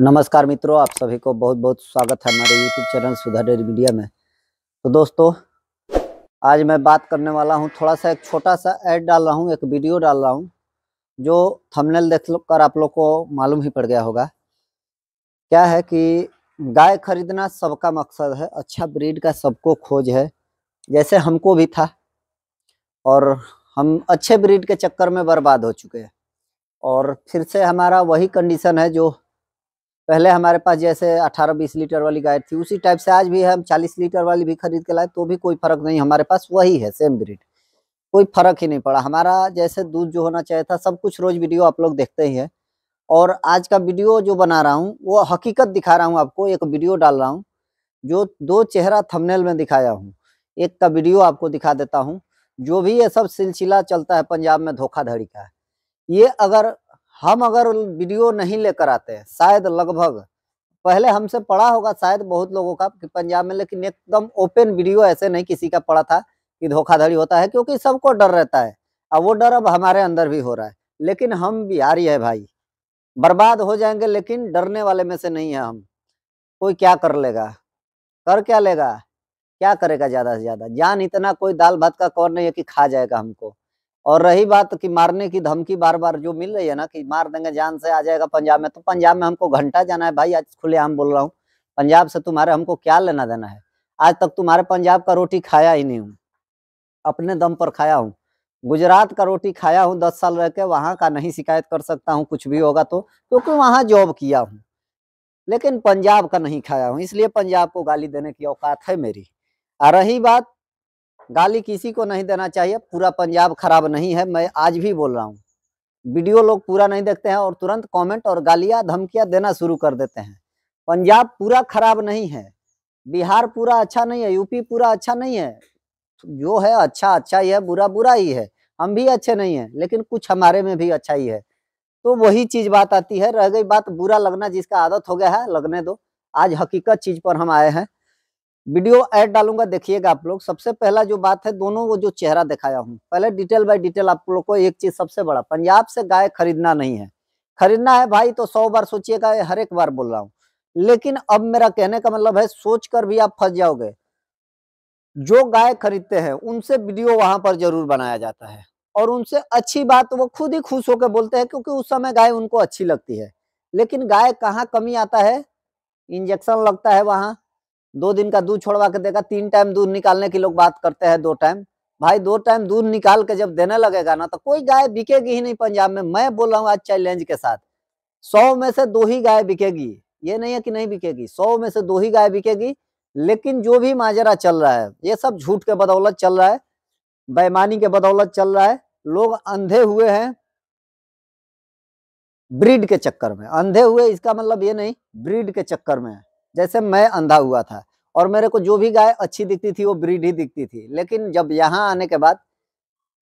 नमस्कार मित्रों आप सभी को बहुत बहुत स्वागत है हमारे YouTube channel Sudha dairy media में तो दोस्तों आज मैं बात करने वाला हूं थोड़ा सा एक छोटा सा ऐड डाल रहा हूं एक वीडियो डाल रहा हूं जो थंबनेल देख कर आप लोग को मालूम ही पड़ गया होगा क्या है कि गाय खरीदना सबका मकसद है अच्छा ब्रीड का सबको खोज है जैसे हमको भी था और हम अच्छे ब्रीड के चक्कर में बर्बाद हो चुके हैं और फिर से हमारा वही कंडीशन है जो पहले हमारे पास जैसे 18-20 लीटर वाली गाय थी उसी टाइप से आज भी हम 40 लीटर वाली भी खरीद के लाए तो भी कोई फर्क नहीं हमारे पास वही है सेम ब्रिड कोई फर्क ही नहीं पड़ा हमारा जैसे दूध जो होना चाहिए था सब कुछ रोज वीडियो आप लोग देखते ही है और आज का वीडियो जो बना रहा हूँ वो हकीकत दिखा रहा हूँ आपको एक वीडियो डाल रहा हूँ जो दो चेहरा थमनेल में दिखाया हूँ एक का वीडियो आपको दिखा देता हूँ जो भी ये सब सिलसिला चलता है पंजाब में धोखाधड़ी का ये अगर हम अगर वीडियो नहीं लेकर आते हैं शायद लगभग पहले हमसे पढ़ा होगा शायद बहुत लोगों का कि पंजाब में लेकिन एकदम ओपन वीडियो ऐसे नहीं किसी का पड़ा था कि धोखाधड़ी होता है क्योंकि सबको डर रहता है अब वो डर अब हमारे अंदर भी हो रहा है लेकिन हम बिहारी है भाई बर्बाद हो जाएंगे लेकिन डरने वाले में से नहीं है हम कोई क्या कर लेगा कर क्या लेगा क्या करेगा ज़्यादा से ज़्यादा जान इतना कोई दाल भात का कौन नहीं है कि खा जाएगा हमको और रही बात कि मारने की धमकी बार बार जो मिल रही है ना कि मार देंगे जान से आ जाएगा पंजाब में तो पंजाब में हमको घंटा जाना है भाई आज खुलेआम बोल रहा हूँ पंजाब से तुम्हारे हमको क्या लेना देना है आज तक तुम्हारे पंजाब का रोटी खाया ही नहीं हूँ अपने दम पर खाया हूँ गुजरात का रोटी खाया हूँ दस साल रह के वहाँ का नहीं शिकायत कर सकता हूँ कुछ भी होगा तो क्योंकि वहाँ जॉब किया हूँ लेकिन पंजाब का नहीं खाया हूँ इसलिए पंजाब को गाली देने की औकात है मेरी आ रही बात गाली किसी को नहीं देना चाहिए पूरा पंजाब खराब नहीं है मैं आज भी बोल रहा हूँ वीडियो लोग पूरा नहीं देखते हैं और तुरंत कमेंट और गालियाँ धमकियाँ देना शुरू कर देते हैं पंजाब पूरा खराब नहीं है बिहार पूरा अच्छा नहीं है यूपी पूरा अच्छा नहीं है जो है अच्छा अच्छा ही है बुरा बुरा ही है हम भी अच्छे नहीं हैं लेकिन कुछ हमारे में भी अच्छा ही है तो वही चीज बात आती है रह गई बात बुरा लगना जिसका आदत हो गया है लगने दो आज हकीकत चीज पर हम आए हैं वीडियो ऐड डालूंगा देखिएगा आप लोग सबसे पहला जो बात है दोनों वो जो चेहरा दिखाया हूँ पहले डिटेल बाय डिटेल आप लोग को एक चीज सबसे बड़ा पंजाब से गाय खरीदना नहीं है खरीदना है भाई तो सौ बार सोचिएगा हर एक बार बोल रहा हूँ लेकिन अब मेरा कहने का मतलब है सोच कर भी आप फंस जाओगे जो गाय खरीदते हैं उनसे वीडियो वहां पर जरूर बनाया जाता है और उनसे अच्छी बात वो खुद ही खुश होकर बोलते हैं क्योंकि उस समय गाय उनको अच्छी लगती है लेकिन गाय कहाँ कमी आता है इंजेक्शन लगता है वहां दो दिन का दूध छोड़वा के देगा तीन टाइम दूध निकालने की लोग बात करते हैं दो टाइम भाई दो टाइम दूध निकाल के जब देने लगेगा ना तो कोई गाय बिकेगी ही नहीं पंजाब में मैं बोल रहा हूँ आज चैलेंज के साथ सौ में से दो ही गाय बिकेगी ये नहीं है कि नहीं बिकेगी सौ में से दो ही गाय बिकेगी लेकिन जो भी माजरा चल रहा है ये सब झूठ के बदौलत चल रहा है बेमानी के बदौलत चल रहा है लोग अंधे हुए हैं ब्रीड के चक्कर में अंधे हुए इसका मतलब ये नहीं ब्रीड के चक्कर में है जैसे मैं अंधा हुआ था और मेरे को जो भी गाय अच्छी दिखती थी वो ब्रीड ही दिखती थी लेकिन जब यहाँ आने के बाद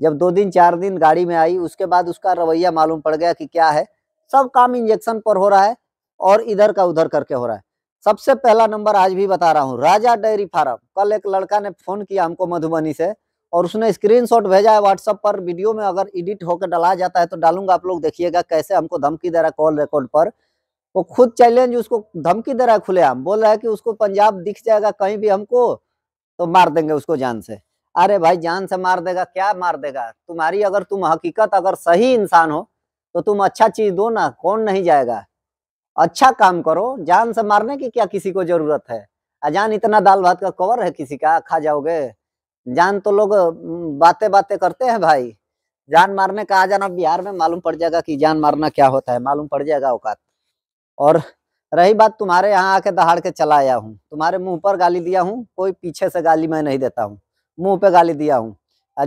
जब दो दिन चार दिन गाड़ी में आई उसके बाद उसका रवैया मालूम पड़ गया कि क्या है सब काम इंजेक्शन पर हो रहा है और इधर का उधर करके हो रहा है सबसे पहला नंबर आज भी बता रहा हूँ राजा डेयरी फार्म कल एक लड़का ने फोन किया हमको मधुबनी से और उसने स्क्रीनशॉट भेजा है व्हाट्सअप पर वीडियो में अगर एडिट होकर डाला जाता है तो डालूंगा आप लोग देखिएगा कैसे हमको धमकी दे रहा कॉल रिकॉर्ड पर वो खुद चैलेंज उसको धमकी दे रहा है खुलेआम बोल रहा है कि उसको पंजाब दिख जाएगा कहीं भी हमको तो मार देंगे उसको जान से अरे भाई जान से मार देगा क्या मार देगा तुम्हारी अगर तुम हकीकत अगर सही इंसान हो तो तुम अच्छा चीज दो ना कौन नहीं जाएगा अच्छा काम करो जान से मारने की क्या किसी को जरूरत है अजान इतना दाल भात का कवर है किसी का खा जाओगे जान तो लोग बातें बातें करते हैं भाई जान मारने का आ जाना बिहार में मालूम पड़ जाएगा कि जान मारना क्या होता है मालूम पड़ जाएगा औकात और रही बात तुम्हारे यहाँ आके दहाड़ के चला आया हूँ तुम्हारे मुंह पर गाली दिया हूँ कोई पीछे से गाली मैं नहीं देता हूँ मुंह पे गाली दिया हूँ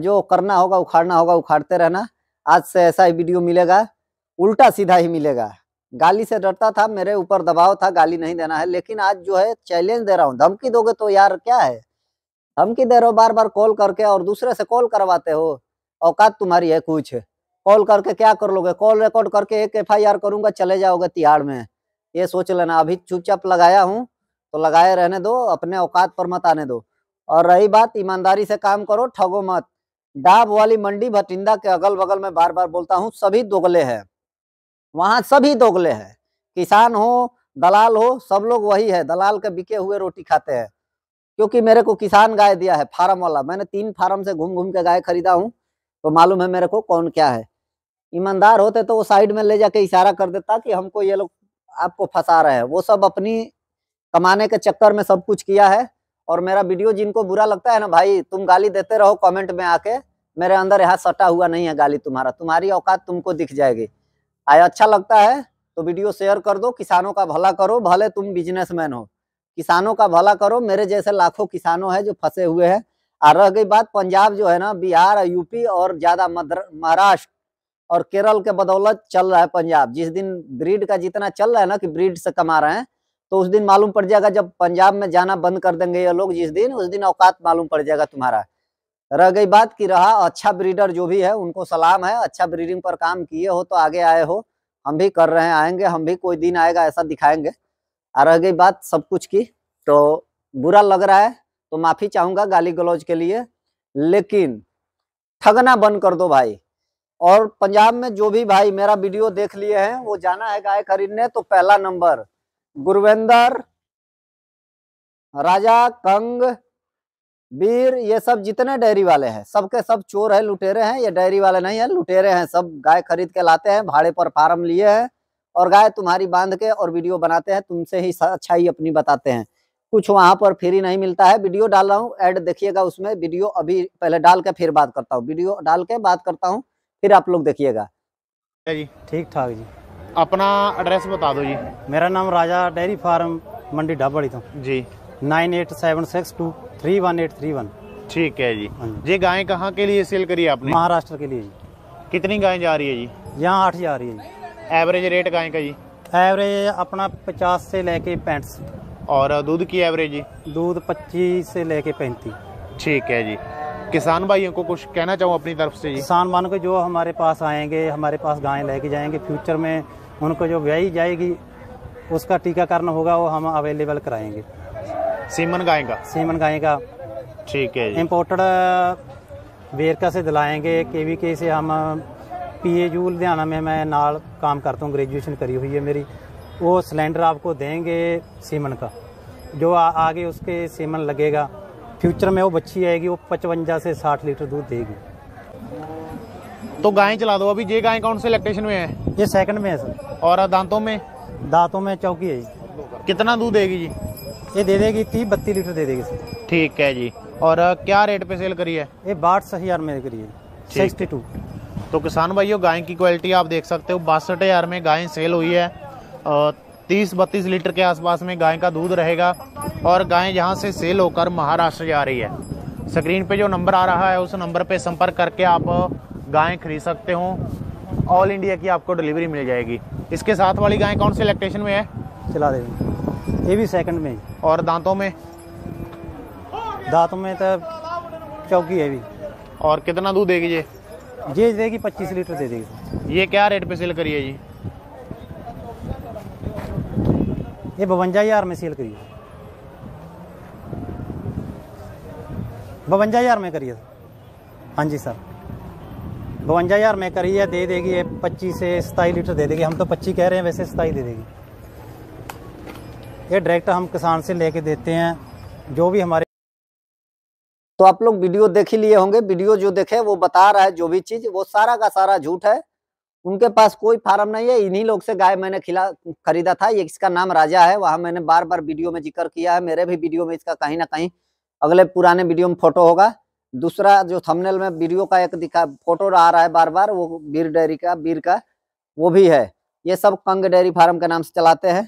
जो करना होगा उखाड़ना होगा उखाड़ते रहना आज से ऐसा ही वीडियो मिलेगा उल्टा सीधा ही मिलेगा गाली से डरता था मेरे ऊपर दबाव था गाली नहीं देना है लेकिन आज जो है चैलेंज दे रहा हूँ धमकी दोगे तो यार क्या है धमकी दे रहे हो बार बार कॉल करके और दूसरे से कॉल करवाते हो औकात तुम्हारी है कुछ कॉल करके क्या कर लोगे कॉल रिकॉर्ड करके एक एफ आई आर करूंगा चले जाओगे तिहाड़ में ये सोच लेना अभी चुपचाप लगाया हूँ तो लगाए रहने दो अपने औकात पर मत आने दो और रही बात ईमानदारी से काम करो ठगो मत डाब वाली मंडी भटिंदा के अगल बगल में बार बार बोलता हूँ सभी दोगले है वहाँ सभी दोगले है किसान हो दलाल हो सब लोग वही है दलाल के बिके हुए रोटी खाते हैं क्योंकि मेरे को किसान गाय दिया है फार्म वाला मैंने तीन फार्म से घूम घूम के गाय खरीदा हूँ तो मालूम है मेरे को कौन क्या है ईमानदार होते तो वो साइड में ले जाके इशारा कर देता कि हमको ये लोग आपको फंसा रहे हैं वो सब अपनी कमाने के चक्कर में सब कुछ किया है और मेरा वीडियो जिनको बुरा लगता है ना भाई तुम गाली देते रहो कमेंट में आके मेरे अंदर यहाँ सटा हुआ नहीं है गाली तुम्हारा तुम्हारी औकात तुमको दिख जाएगी आए अच्छा लगता है तो वीडियो शेयर कर दो किसानों का भला करो भले तुम बिजनेसमैन हो किसानों का भला करो मेरे जैसे लाखों किसानों हैं जो फंसे हुए हैं और रह गई बात पंजाब जो है ना बिहार यूपी और ज्यादा महाराष्ट्र और केरल के बदौलत चल रहा है पंजाब जिस दिन ब्रीड का जितना चल रहा है ना कि ब्रीड से कमा रहे हैं तो उस दिन मालूम पड़ जाएगा जब पंजाब में जाना बंद कर देंगे ये लोग जिस दिन उस दिन औकात मालूम पड़ जाएगा तुम्हारा रह गई बात की रहा अच्छा ब्रीडर जो भी है उनको सलाम है अच्छा ब्रीडिंग पर काम किए हो तो आगे आए हो हम भी कर रहे हैं आएंगे हम भी कोई दिन आएगा ऐसा दिखाएंगे आ रह गई बात सब कुछ की तो बुरा लग रहा है तो माफी चाहूंगा गाली गलौज के लिए लेकिन ठगना बंद कर दो भाई और पंजाब में जो भी भाई मेरा वीडियो देख लिए हैं वो जाना है गाय खरीदने तो पहला नंबर गुरवेंदर राजा कंग वीर ये सब जितने डेयरी वाले हैं सबके सब चोर है लुटेरे हैं ये डेयरी वाले नहीं है लुटेरे हैं सब गाय खरीद के लाते हैं भाड़े पर फार्म लिए हैं और गाय तुम्हारी बांध के और वीडियो बनाते हैं तुमसे ही अच्छाई अपनी बताते हैं कुछ वहां पर फ्री नहीं मिलता है वीडियो डाल रहा हूँ एड देखिएगा उसमें वीडियो अभी पहले डाल के फिर बात करता हूँ वीडियो डाल के बात करता हूँ फिर आप लोग देखिएगा जी ठीक ठाक जी अपना एड्रेस बता दो जी मेरा नाम राजा डेयरी फार्म मंडी ढाबड़ी तो जी nine eight seven six two three one eight three one ठीक है जी हाँ ये गाय कहाँ के लिए सेल करी आपने महाराष्ट्र के लिए जी कितनी गाय जा रही है जी यहाँ आठ जा रही है जी एवरेज रेट गाय का जी एवरेज अपना पचास से लेके पैंठ और दूध की एवरेज जी दूध पच्चीस से लेके पैंतीस ठीक है जी किसान भाइयों को कुछ कहना चाहूँ अपनी तरफ से किसान मान को जो हमारे पास आएंगे हमारे पास गायें लेके जाएंगे फ्यूचर में उनको जो व्याई जाएगी उसका टीकाकरण होगा वो हम अवेलेबल कराएंगे सीमन गाय का सीमन गाय का ठीक है इम्पोर्टेड वी के से हम पी ए यू लुधियाना में मैं नाल काम करता हूँ ग्रेजुएशन करी हुई है मेरी वो सिलेंडर आपको देंगे सीमन का जो आ, आगे उसके सीमन लगेगा फ्यूचर में वो बच्ची आएगी वो पचवंजा से साठ लीटर दूध देगी तो गाय चला दो अभी ये गाय कौन से इलेक्ट्रेशन में है ये सेकंड में है सर और दांतों में दांतों में चौकी है कितना दूध देगी जी ये दे देगी तीस बत्तीस लीटर दे देगी सर ठीक है जी और क्या रेट पे सेल करी है ये सही हज़ार में करी है सिक्सटी टू तो किसान भाइयों गाय की क्वालिटी आप देख सकते हो बासठ हज़ार में गाय सेल हुई है तीस बत्तीस लीटर के आसपास में गाय का दूध रहेगा और गाय यहाँ से सेल होकर महाराष्ट्र जा रही है स्क्रीन पे जो नंबर आ रहा है उस नंबर पे संपर्क करके आप गाय खरीद सकते हो ऑल इंडिया की आपको डिलीवरी मिल जाएगी इसके साथ वाली गाय कौन से इलेक्ट्रेशन में है चला दे ये भी सेकंड में और दांतों में दांतों में तो चौकी है भी और कितना दूध देगी ये ये देगी पच्चीस लीटर दे देगी ये क्या रेट पे सेल करिए जी ये बवंजा हज़ार में सेल करिए बवंजा हज़ार में करिए हाँ जी सर बवंजा हज़ार में करिए दे देगी ये पच्चीस से सताई लीटर दे देगी हम तो पच्चीस कह रहे हैं वैसे सताई दे देगी ये डायरेक्ट हम किसान से लेके देते हैं जो भी हमारे तो आप लोग वीडियो देख ही लिए होंगे वीडियो जो देखे वो बता रहा है जो भी चीज़ वो सारा का सारा झूठ है उनके पास कोई फार्म नहीं है इन्हीं लोग से गाय मैंने खिला खरीदा था ये इसका नाम राजा है वहां मैंने बार बार वीडियो में जिक्र किया है मेरे भी वीडियो में इसका कहीं ना कहीं अगले पुराने वीडियो में फोटो होगा दूसरा जो थंबनेल में वीडियो का एक दिखा फोटो आ रहा है बार बार वो बीर डेयरी का बीर का वो भी है ये सब कंग डेयरी फार्म के नाम से चलाते हैं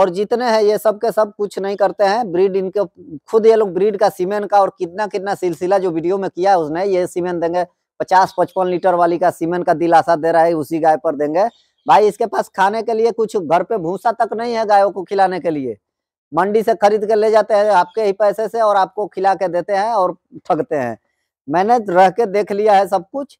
और जितने हैं ये सब के सब कुछ नहीं करते हैं ब्रीड इनके खुद ये लोग ब्रीड का सीमेंट का और कितना कितना सिलसिला जो वीडियो में किया है उसने ये सीमेंट देंगे पचास पचपन लीटर वाली का सीमेंट का दिलासा दे रहा है उसी गाय पर देंगे भाई इसके पास खाने के लिए कुछ घर पे भूसा तक नहीं है गायों को खिलाने के लिए मंडी से खरीद के ले जाते हैं आपके ही पैसे से और आपको खिला के देते हैं और ठगते हैं मैंने रह के देख लिया है सब कुछ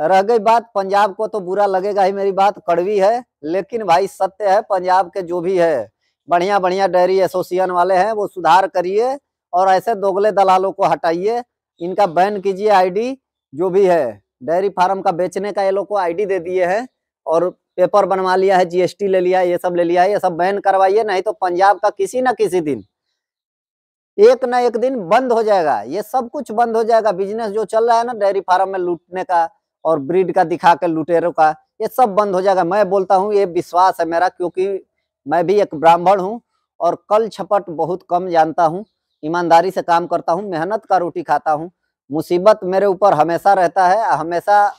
रह गई बात पंजाब को तो बुरा लगेगा ही मेरी बात कड़वी है लेकिन भाई सत्य है पंजाब के जो भी है बढ़िया बढ़िया डेयरी एसोसिएशन वाले हैं वो सुधार करिए और ऐसे दोगले दलालों को हटाइए इनका बैन कीजिए आईडी जो भी है डेयरी फार्म का बेचने का ये लोग को आईडी दे दिए है और पेपर बनवा लिया है जीएसटी ले लिया है ये सब ले लिया है ये सब बैन करवाइए नहीं तो पंजाब का किसी ना किसी दिन एक ना एक दिन बंद हो जाएगा ये सब कुछ बंद हो जाएगा बिजनेस जो चल रहा है ना डेयरी फार्म में लूटने का और ब्रीड का दिखा के लुटेरों का ये सब बंद हो जाएगा मैं बोलता हूँ ये विश्वास है मेरा क्योंकि मैं भी एक ब्राह्मण हूँ और कल छपट बहुत कम जानता हूँ ईमानदारी से काम करता हूँ मेहनत का रोटी खाता हूँ मुसीबत मेरे ऊपर हमेशा रहता है हमेशा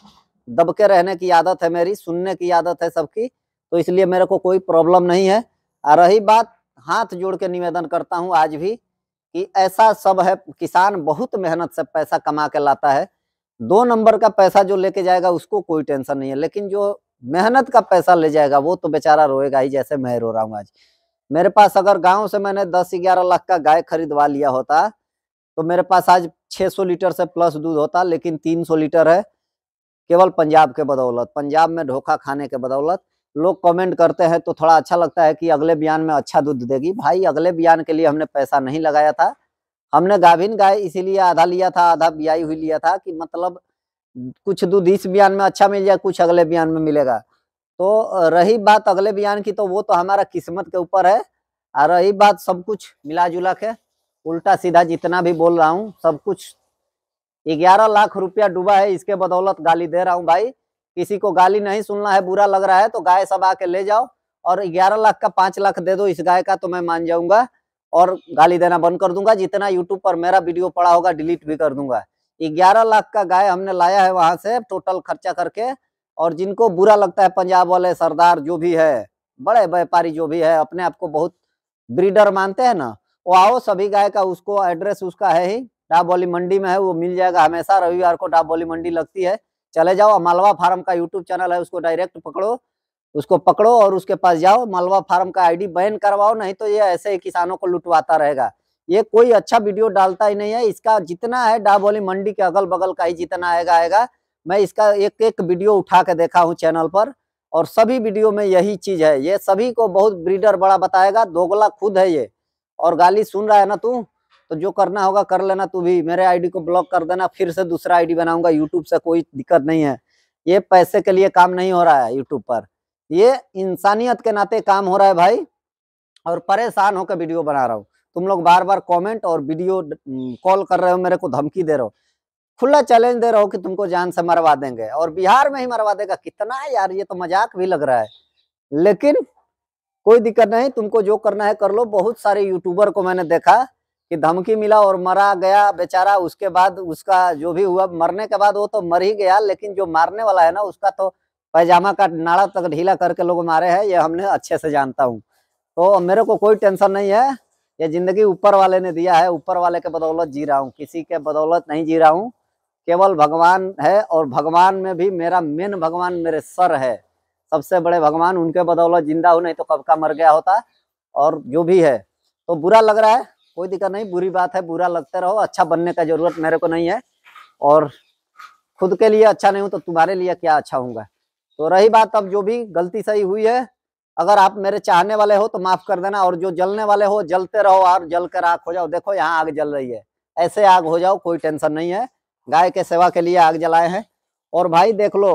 दबके रहने की आदत है मेरी सुनने की आदत है सबकी तो इसलिए मेरे को कोई प्रॉब्लम नहीं है और रही बात हाथ जोड़ के निवेदन करता हूँ आज भी कि ऐसा सब है किसान बहुत मेहनत से पैसा कमा के लाता है दो नंबर का पैसा जो लेके जाएगा उसको कोई टेंशन नहीं है लेकिन जो मेहनत का पैसा ले जाएगा वो तो बेचारा रोएगा ही जैसे मैं रो रहा हूँ आज मेरे पास अगर गांव से मैंने दस ग्यारह लाख का गाय खरीदवा लिया होता तो मेरे पास आज 600 लीटर से प्लस दूध होता लेकिन 300 लीटर है केवल पंजाब के बदौलत पंजाब में धोखा खाने के बदौलत लोग कमेंट करते हैं तो थोड़ा अच्छा लगता है कि अगले बयान में अच्छा दूध देगी भाई अगले बयान के लिए हमने पैसा नहीं लगाया था हमने गाभिन गाय इसीलिए आधा लिया था आधा बियाई हुई लिया था कि मतलब कुछ दूध इस बयान में अच्छा मिल जाए कुछ अगले बयान में मिलेगा तो रही बात अगले बयान की तो वो तो हमारा किस्मत के ऊपर है और रही बात सब कुछ मिला जुला के उल्टा सीधा जितना भी बोल रहा हूँ सब कुछ ग्यारह लाख रुपया डूबा है इसके बदौलत गाली दे रहा हूँ भाई किसी को गाली नहीं सुनना है बुरा लग रहा है तो गाय सब आके ले जाओ और ग्यारह लाख का पांच लाख दे दो इस गाय का तो मैं मान जाऊंगा और गाली देना बंद कर दूंगा जितना यूट्यूब पर मेरा वीडियो पड़ा होगा डिलीट भी कर दूंगा ग्यारह लाख का गाय हमने लाया है वहां से टोटल खर्चा करके और जिनको बुरा लगता है पंजाब वाले सरदार जो भी है बड़े व्यापारी जो भी है अपने आप को बहुत ब्रीडर मानते हैं ना वो आओ सभी गाय का उसको एड्रेस उसका है ही डाबोली मंडी में है वो मिल जाएगा हमेशा रविवार को डाबोली मंडी लगती है चले जाओ मालवा फार्म का यूट्यूब चैनल है उसको डायरेक्ट पकड़ो उसको पकड़ो और उसके पास जाओ मालवा फार्म का आईडी बैन करवाओ नहीं तो ये ऐसे ही किसानों को लुटवाता रहेगा ये कोई अच्छा वीडियो डालता ही नहीं है इसका जितना है डाबोली मंडी के अगल बगल का ही जितना आएगा आएगा मैं इसका एक एक वीडियो उठा के देखा हूँ चैनल पर और सभी वीडियो में यही चीज है ये सभी को बहुत ब्रीडर बड़ा बताएगा दोगला खुद है ये और गाली सुन रहा है ना तू तो जो करना होगा कर लेना तू भी मेरे आईडी को ब्लॉक कर देना फिर से दूसरा आईडी बनाऊंगा यूट्यूब से कोई दिक्कत नहीं है ये पैसे के लिए काम नहीं हो रहा है यूट्यूब पर ये इंसानियत के नाते काम हो रहा है भाई और परेशान होकर वीडियो बना रहा हूँ तुम लोग बार बार कॉमेंट और वीडियो कॉल कर रहे हो मेरे को धमकी दे रहे हो खुला चैलेंज दे रहा हो कि तुमको जान से मरवा देंगे और बिहार में ही मरवा देगा कितना यार ये तो मजाक भी लग रहा है लेकिन कोई दिक्कत नहीं तुमको जो करना है कर लो बहुत सारे यूट्यूबर को मैंने देखा कि धमकी मिला और मरा गया बेचारा उसके बाद उसका जो भी हुआ मरने के बाद वो तो मर ही गया लेकिन जो मारने वाला है ना उसका तो पैजामा का नाड़ा तक ढीला करके लोग मारे हैं ये हमने अच्छे से जानता हूँ तो मेरे को कोई टेंशन नहीं है ये जिंदगी ऊपर वाले ने दिया है ऊपर वाले के बदौलत जी रहा हूँ किसी के बदौलत नहीं जी रहा हूँ केवल भगवान है और भगवान में भी मेरा मेन भगवान मेरे सर है सबसे बड़े भगवान उनके बदौलत जिंदा हो नहीं तो कब का मर गया होता और जो भी है तो बुरा लग रहा है कोई दिक्कत नहीं बुरी बात है बुरा लगते रहो अच्छा बनने का जरूरत मेरे को नहीं है और खुद के लिए अच्छा नहीं हूँ तो तुम्हारे लिए क्या अच्छा होगा तो रही बात अब जो भी गलती सही हुई है अगर आप मेरे चाहने वाले हो तो माफ कर देना और जो जलने वाले हो जलते रहो और जल कर आग हो जाओ देखो यहाँ आग जल रही है ऐसे आग हो जाओ कोई टेंशन नहीं है गाय के सेवा के लिए आग जलाए हैं और भाई देख लो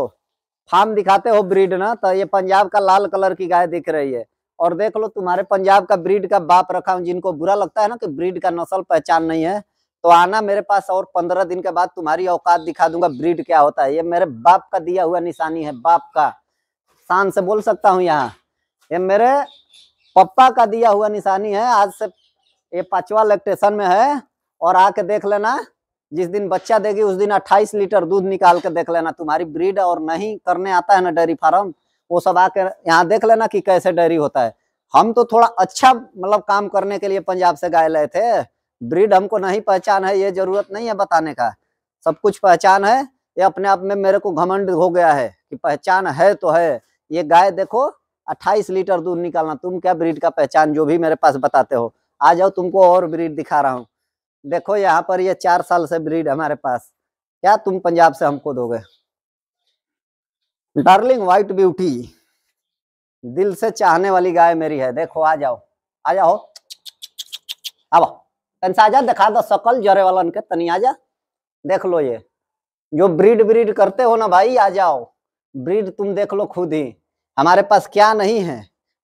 फार्म दिखाते हो ब्रीड ना तो ये पंजाब का लाल कलर की गाय दिख रही है और देख लो तुम्हारे पंजाब का ब्रीड का बाप रखा हूँ जिनको बुरा लगता है ना कि ब्रीड का नस्ल पहचान नहीं है तो आना मेरे पास और पंद्रह दिन के बाद तुम्हारी औकात दिखा दूंगा ब्रीड क्या होता है ये मेरे बाप का दिया हुआ निशानी है बाप का शान से बोल सकता हूँ यहाँ ये मेरे पप्पा का दिया हुआ निशानी है आज से ये पांचवा इलेक्ट्रेशन में है और आके देख लेना जिस दिन बच्चा देगी उस दिन 28 लीटर दूध निकाल के देख लेना तुम्हारी ब्रीड और नहीं करने आता है ना डेयरी फार्म वो सब आकर यहाँ देख लेना कि कैसे डेयरी होता है हम तो थोड़ा अच्छा मतलब काम करने के लिए पंजाब से गाय लाए थे ब्रीड हमको नहीं पहचान है ये जरूरत नहीं है बताने का सब कुछ पहचान है ये अपने आप में मेरे को घमंड हो गया है कि पहचान है तो है ये गाय देखो 28 लीटर दूध निकालना तुम क्या ब्रीड का पहचान जो भी मेरे पास बताते हो आ जाओ तुमको और ब्रीड दिखा रहा हूँ देखो यहाँ पर ये चार साल से ब्रीड हमारे पास क्या तुम पंजाब से हमको दोगे डार्लिंग व्हाइट ब्यूटी दिल से चाहने वाली गाय मेरी है देखो आ जाओ आ जाओ अब आजा दिखा दो सकल जरे वाला के तनी आजा देख लो ये जो ब्रीड ब्रीड करते हो ना भाई आ जाओ ब्रीड तुम देख लो खुद ही हमारे पास क्या नहीं है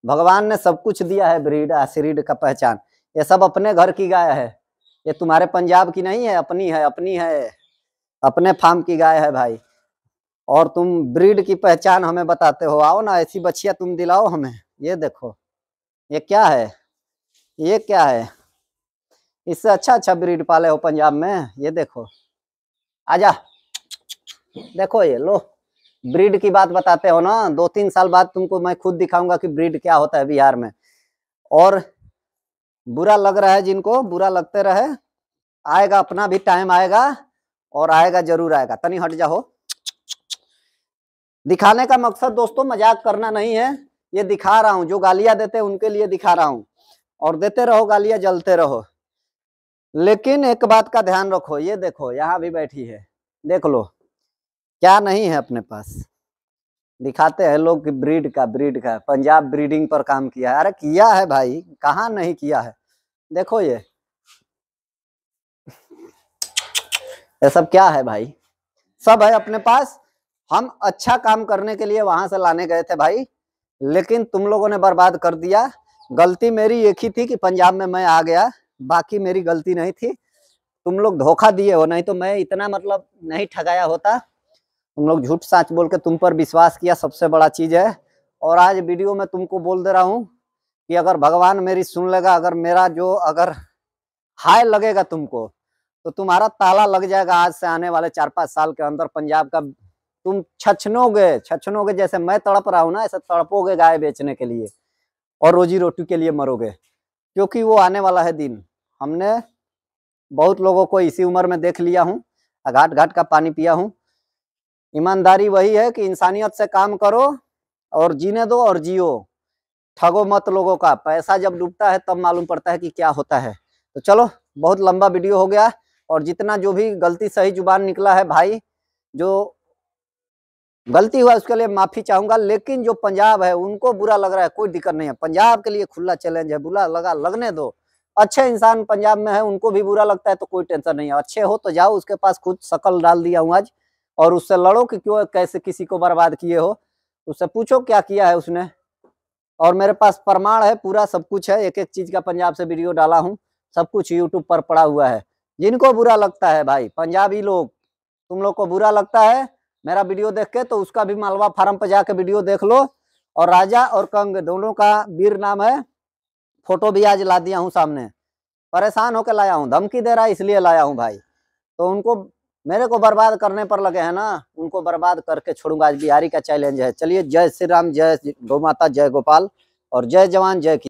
भगवान ने सब कुछ दिया है ब्रीड आशीड का पहचान ये सब अपने घर की गाय है ये तुम्हारे पंजाब की नहीं है अपनी है अपनी है अपने फार्म की गाय है भाई और तुम ब्रीड की पहचान हमें बताते हो आओ ना ऐसी बछिया तुम दिलाओ हमें ये देखो ये क्या है ये क्या है इससे अच्छा अच्छा ब्रीड पाले हो पंजाब में ये देखो आजा देखो ये लो ब्रीड की बात बताते हो ना दो तीन साल बाद तुमको मैं खुद दिखाऊंगा कि ब्रीड क्या होता है बिहार में और बुरा लग रहा है जिनको बुरा लगते रहे आएगा अपना भी टाइम आएगा और आएगा जरूर आएगा तनी हट जाओ दिखाने का मकसद दोस्तों मजाक करना नहीं है ये दिखा रहा हूं जो गालियां देते हैं उनके लिए दिखा रहा हूं और देते रहो गालियां जलते रहो लेकिन एक बात का ध्यान रखो ये देखो यहाँ भी बैठी है देख लो क्या नहीं है अपने पास दिखाते हैं लोग कि ब्रीड का ब्रीड का पंजाब ब्रीडिंग पर काम किया है अरे किया है भाई कहाँ नहीं किया है देखो ये ये सब क्या है भाई सब है अपने पास हम अच्छा काम करने के लिए वहां से लाने गए थे भाई लेकिन तुम लोगों ने बर्बाद कर दिया गलती मेरी एक ही थी कि पंजाब में मैं आ गया बाकी मेरी गलती नहीं थी तुम लोग धोखा दिए हो नहीं तो मैं इतना मतलब नहीं ठगाया होता तुम लोग झूठ साँच बोल के तुम पर विश्वास किया सबसे बड़ा चीज है और आज वीडियो में तुमको बोल दे रहा हूँ कि अगर भगवान मेरी सुन लेगा अगर मेरा जो अगर हाय लगेगा तुमको तो तुम्हारा ताला लग जाएगा आज से आने वाले चार पाँच साल के अंदर पंजाब का तुम छछनोगे छछनोगे जैसे मैं तड़प रहा हूँ ना ऐसे तड़पोगे गाय बेचने के लिए और रोजी रोटी के लिए मरोगे क्योंकि वो आने वाला है दिन हमने बहुत लोगों को इसी उम्र में देख लिया हूँ घाट घाट का पानी पिया हूँ ईमानदारी वही है कि इंसानियत से काम करो और जीने दो और जियो ठगो मत लोगों का पैसा जब डूबता है तब मालूम पड़ता है कि क्या होता है तो चलो बहुत लंबा वीडियो हो गया और जितना जो भी गलती सही जुबान निकला है भाई जो गलती हुआ उसके लिए माफी चाहूंगा लेकिन जो पंजाब है उनको बुरा लग रहा है कोई दिक्कत नहीं है पंजाब के लिए खुला चैलेंज है बुरा लगा लगने दो अच्छे इंसान पंजाब में है उनको भी बुरा लगता है तो कोई टेंशन नहीं है अच्छे हो तो जाओ उसके पास खुद शकल डाल दिया हूँ आज और उससे लड़ो कि क्यों कैसे किसी को बर्बाद किए हो उससे पूछो क्या किया है उसने और मेरे पास प्रमाण है पूरा सब कुछ है एक एक चीज का पंजाब से वीडियो डाला हूँ सब कुछ यूट्यूब पर पड़ा हुआ है जिनको बुरा लगता है भाई पंजाबी लोग तुम लोग को बुरा लगता है मेरा वीडियो देख के तो उसका भी मालवा फार्म पर जाके वीडियो देख लो और राजा और कंग दोनों का वीर नाम है फोटो भी आज ला दिया हूँ सामने परेशान होकर लाया हूँ धमकी दे रहा है इसलिए लाया हूँ भाई तो उनको मेरे को बर्बाद करने पर लगे हैं ना उनको बर्बाद करके छोड़ूंगा आज बिहारी का चैलेंज है चलिए जय श्री राम जय गौ माता जय गोपाल और जय जवान जय